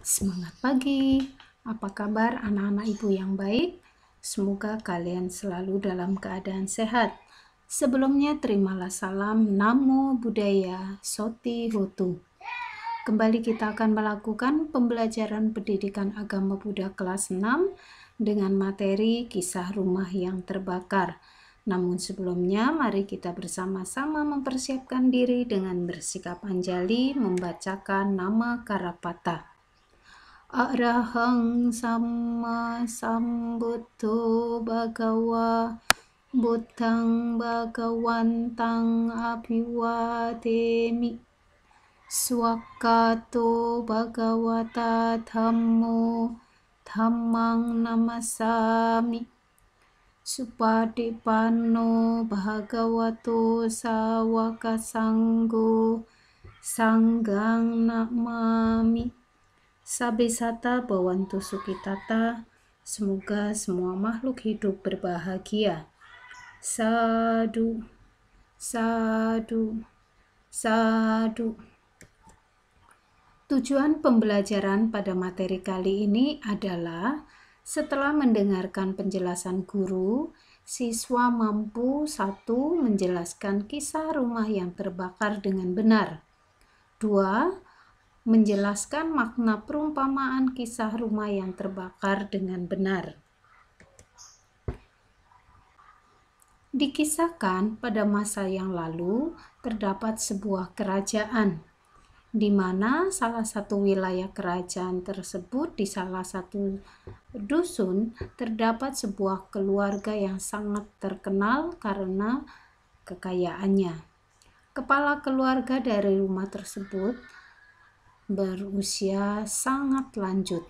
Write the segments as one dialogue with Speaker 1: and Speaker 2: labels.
Speaker 1: Semangat pagi. Apa kabar anak-anak ibu yang baik? Semoga kalian selalu dalam keadaan sehat. Sebelumnya terimalah salam Namo Buddhaya Soti Hotu. Kembali kita akan melakukan pembelajaran pendidikan agama Buddha kelas 6 dengan materi kisah rumah yang terbakar. Namun sebelumnya, mari kita bersama-sama mempersiapkan diri dengan bersikap anjali membacakan nama Karapata arahang sama sambuto bagawa butang Bagawan tang apiwatemi swakato bagawata dhammo dhammang namasami Supadipanno bhagavato sawaka sanggo sanggang namami Sabisata bawantu sukitata, semoga semua makhluk hidup berbahagia. Sadu, sadu, sadu. Tujuan pembelajaran pada materi kali ini adalah setelah mendengarkan penjelasan guru, siswa mampu satu menjelaskan kisah rumah yang terbakar dengan benar. 2 menjelaskan makna perumpamaan kisah rumah yang terbakar dengan benar. Dikisahkan pada masa yang lalu terdapat sebuah kerajaan di mana salah satu wilayah kerajaan tersebut di salah satu dusun terdapat sebuah keluarga yang sangat terkenal karena kekayaannya. Kepala keluarga dari rumah tersebut berusia sangat lanjut.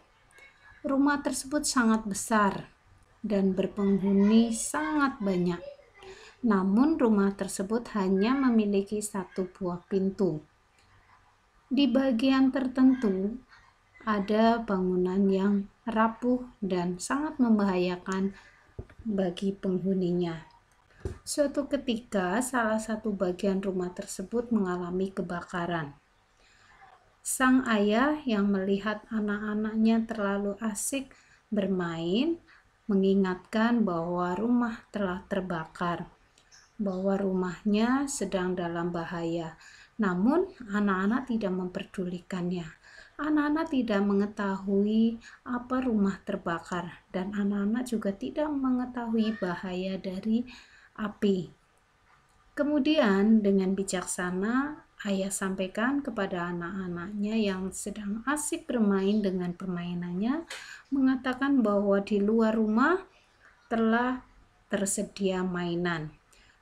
Speaker 1: Rumah tersebut sangat besar dan berpenghuni sangat banyak. Namun rumah tersebut hanya memiliki satu buah pintu. Di bagian tertentu ada bangunan yang rapuh dan sangat membahayakan bagi penghuninya. Suatu ketika, salah satu bagian rumah tersebut mengalami kebakaran. Sang ayah yang melihat anak-anaknya terlalu asik bermain mengingatkan bahwa rumah telah terbakar, bahwa rumahnya sedang dalam bahaya. Namun, anak-anak tidak memperdulikannya. Anak-anak tidak mengetahui apa rumah terbakar, dan anak-anak juga tidak mengetahui bahaya dari api. Kemudian, dengan bijaksana, ayah sampaikan kepada anak-anaknya yang sedang asik bermain dengan permainannya, mengatakan bahwa di luar rumah telah tersedia mainan.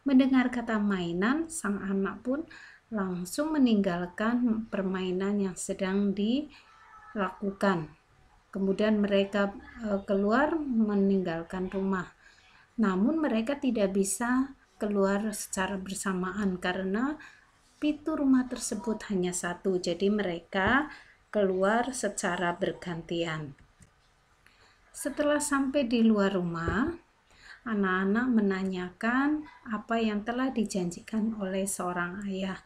Speaker 1: Mendengar kata mainan, sang anak pun langsung meninggalkan permainan yang sedang dilakukan. Kemudian mereka e, keluar meninggalkan rumah. Namun mereka tidak bisa keluar secara bersamaan karena pintu rumah tersebut hanya satu, jadi mereka keluar secara bergantian. Setelah sampai di luar rumah, anak-anak menanyakan apa yang telah dijanjikan oleh seorang ayah.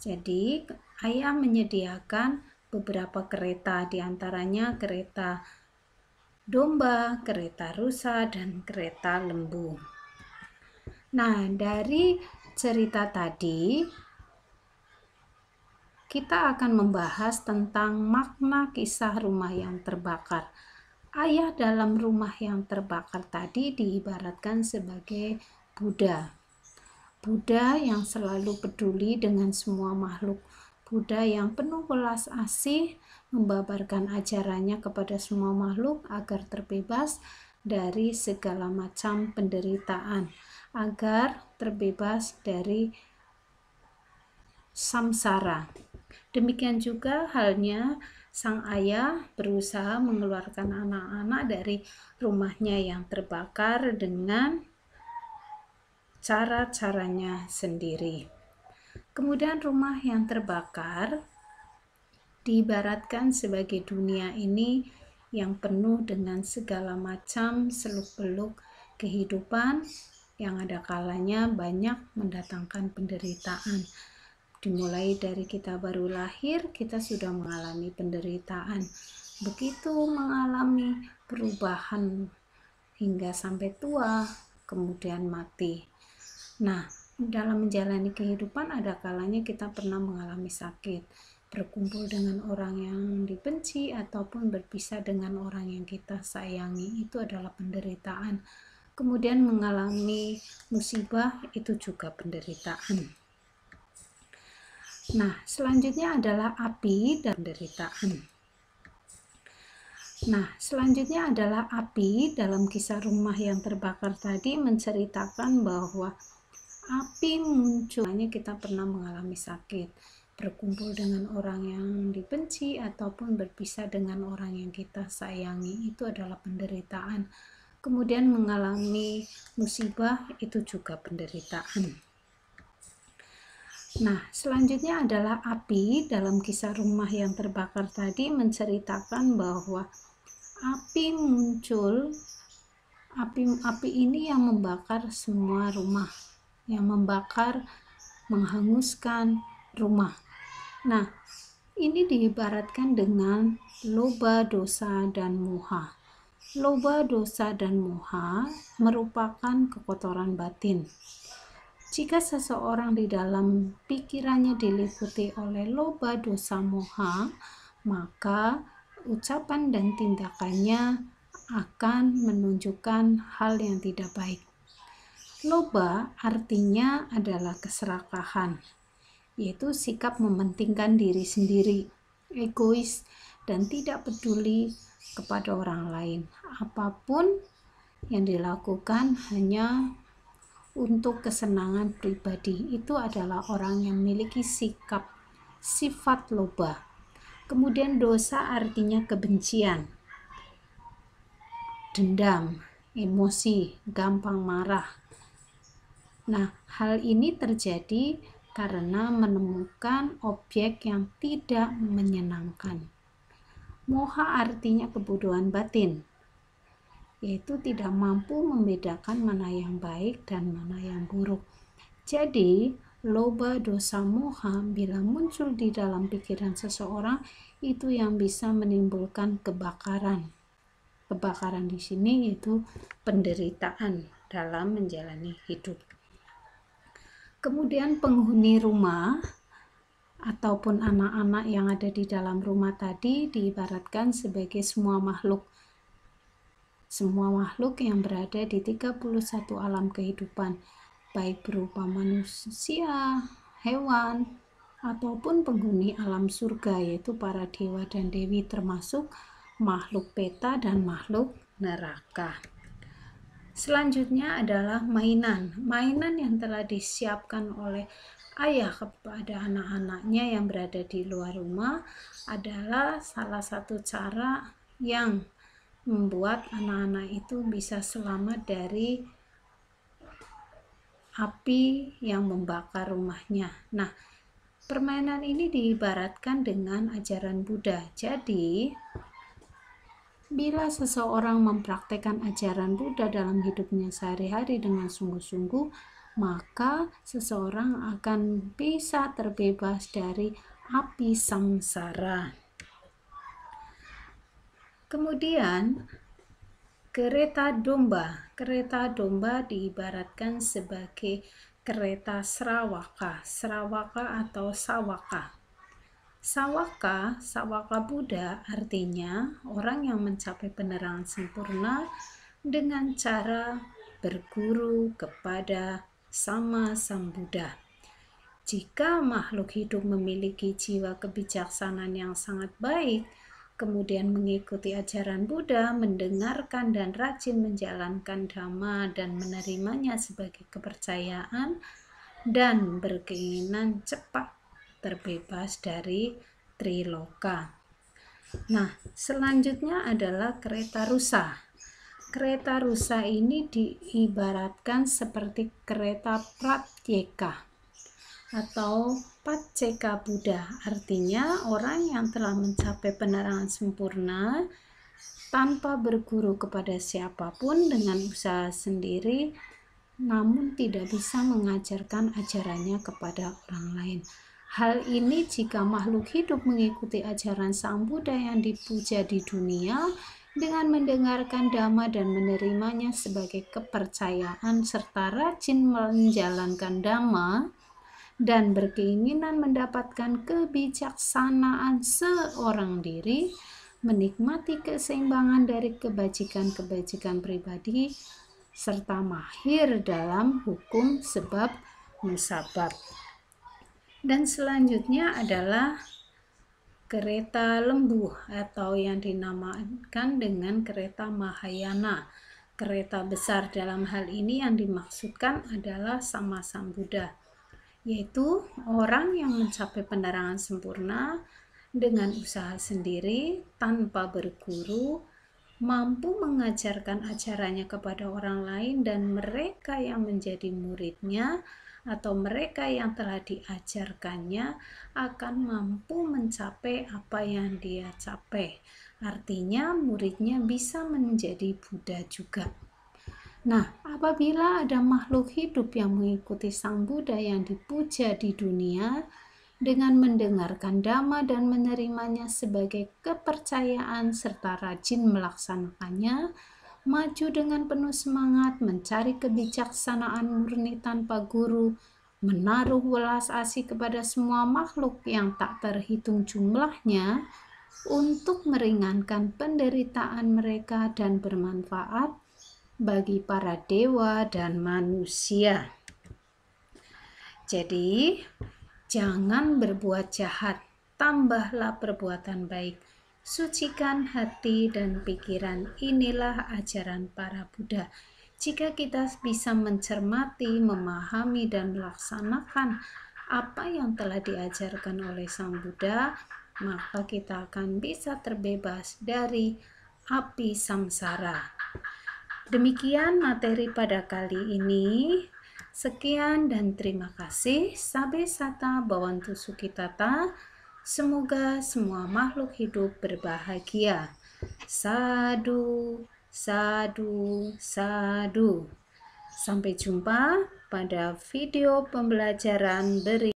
Speaker 1: Jadi, ayah menyediakan beberapa kereta, diantaranya kereta domba, kereta rusa, dan kereta lembu. Nah, dari cerita tadi, kita akan membahas tentang makna kisah rumah yang terbakar. Ayah dalam rumah yang terbakar tadi diibaratkan sebagai Buddha. Buddha yang selalu peduli dengan semua makhluk. Buddha yang penuh belas asih membabarkan ajarannya kepada semua makhluk agar terbebas dari segala macam penderitaan, agar terbebas dari samsara. Demikian juga halnya sang ayah berusaha mengeluarkan anak-anak dari rumahnya yang terbakar dengan cara-caranya sendiri. Kemudian rumah yang terbakar diibaratkan sebagai dunia ini yang penuh dengan segala macam seluk-beluk kehidupan yang ada kalanya banyak mendatangkan penderitaan dimulai dari kita baru lahir kita sudah mengalami penderitaan begitu mengalami perubahan hingga sampai tua kemudian mati nah dalam menjalani kehidupan ada kalanya kita pernah mengalami sakit berkumpul dengan orang yang dibenci ataupun berpisah dengan orang yang kita sayangi itu adalah penderitaan kemudian mengalami musibah itu juga penderitaan Nah, selanjutnya adalah api dan penderitaan. Nah, selanjutnya adalah api dalam kisah rumah yang terbakar tadi menceritakan bahwa api munculnya kita pernah mengalami sakit, berkumpul dengan orang yang dibenci ataupun berpisah dengan orang yang kita sayangi itu adalah penderitaan. Kemudian mengalami musibah itu juga penderitaan. Nah, selanjutnya adalah api dalam kisah rumah yang terbakar tadi menceritakan bahwa api muncul api api ini yang membakar semua rumah, yang membakar menghanguskan rumah. Nah, ini diibaratkan dengan loba dosa dan muha. Loba dosa dan muha merupakan kekotoran batin jika seseorang di dalam pikirannya diliputi oleh loba dosa moha, maka ucapan dan tindakannya akan menunjukkan hal yang tidak baik. Loba artinya adalah keserakahan, yaitu sikap mementingkan diri sendiri, egois, dan tidak peduli kepada orang lain. Apapun yang dilakukan hanya untuk kesenangan pribadi itu adalah orang yang memiliki sikap sifat loba. Kemudian dosa artinya kebencian, dendam, emosi, gampang marah. Nah, hal ini terjadi karena menemukan objek yang tidak menyenangkan. Moha artinya kebodohan batin yaitu tidak mampu membedakan mana yang baik dan mana yang buruk. Jadi, loba dosa moha bila muncul di dalam pikiran seseorang itu yang bisa menimbulkan kebakaran. Kebakaran di sini yaitu penderitaan dalam menjalani hidup. Kemudian penghuni rumah ataupun anak-anak yang ada di dalam rumah tadi diibaratkan sebagai semua makhluk semua makhluk yang berada di 31 alam kehidupan, baik berupa manusia, hewan, ataupun penghuni alam surga yaitu para dewa dan dewi termasuk makhluk peta dan makhluk neraka. Selanjutnya adalah mainan. Mainan yang telah disiapkan oleh ayah kepada anak-anaknya yang berada di luar rumah adalah salah satu cara yang membuat anak-anak itu bisa selamat dari api yang membakar rumahnya. Nah, permainan ini diibaratkan dengan ajaran Buddha. Jadi, bila seseorang mempraktekkan ajaran Buddha dalam hidupnya sehari-hari dengan sungguh-sungguh, maka seseorang akan bisa terbebas dari api samsara. Kemudian kereta domba. Kereta domba diibaratkan sebagai kereta Sarawaka, Sarawaka atau Sawaka. Sawaka, Sawaka Buddha artinya orang yang mencapai penerangan sempurna dengan cara berguru kepada sama sang Buddha. Jika makhluk hidup memiliki jiwa kebijaksanaan yang sangat baik, kemudian mengikuti ajaran Buddha, mendengarkan dan rajin menjalankan dhamma dan menerimanya sebagai kepercayaan dan berkeinginan cepat terbebas dari triloka. Nah, selanjutnya adalah kereta rusa. Kereta rusa ini diibaratkan seperti kereta pratyeka atau Paceka Buddha. Artinya orang yang telah mencapai penerangan sempurna tanpa berguru kepada siapapun dengan usaha sendiri namun tidak bisa mengajarkan ajarannya kepada orang lain. Hal ini jika makhluk hidup mengikuti ajaran Sang Buddha yang dipuja di dunia dengan mendengarkan dhamma dan menerimanya sebagai kepercayaan serta rajin menjalankan dhamma, dan berkeinginan mendapatkan kebijaksanaan seorang diri, menikmati keseimbangan dari kebajikan-kebajikan pribadi, serta mahir dalam hukum sebab musabab. Dan selanjutnya adalah kereta lembu atau yang dinamakan dengan kereta Mahayana. Kereta besar dalam hal ini yang dimaksudkan adalah sama-sama Buddha yaitu orang yang mencapai penerangan sempurna dengan usaha sendiri tanpa berguru, mampu mengajarkan acaranya kepada orang lain dan mereka yang menjadi muridnya atau mereka yang telah diajarkannya akan mampu mencapai apa yang dia capai. Artinya muridnya bisa menjadi Buddha juga. Nah, apabila ada makhluk hidup yang mengikuti Sang Buddha yang dipuja di dunia dengan mendengarkan dhamma dan menerimanya sebagai kepercayaan serta rajin melaksanakannya, maju dengan penuh semangat mencari kebijaksanaan murni tanpa guru, menaruh welas asih kepada semua makhluk yang tak terhitung jumlahnya untuk meringankan penderitaan mereka dan bermanfaat bagi para dewa dan manusia. Jadi, jangan berbuat jahat, tambahlah perbuatan baik. Sucikan hati dan pikiran, inilah ajaran para Buddha. Jika kita bisa mencermati, memahami, dan melaksanakan apa yang telah diajarkan oleh Sang Buddha, maka kita akan bisa terbebas dari api samsara. Demikian materi pada kali ini. Sekian dan terima kasih. Sabe sata bawantu sukitata. Semoga semua makhluk hidup berbahagia. Sadu, sadu, sadu. Sampai jumpa pada video pembelajaran berikutnya.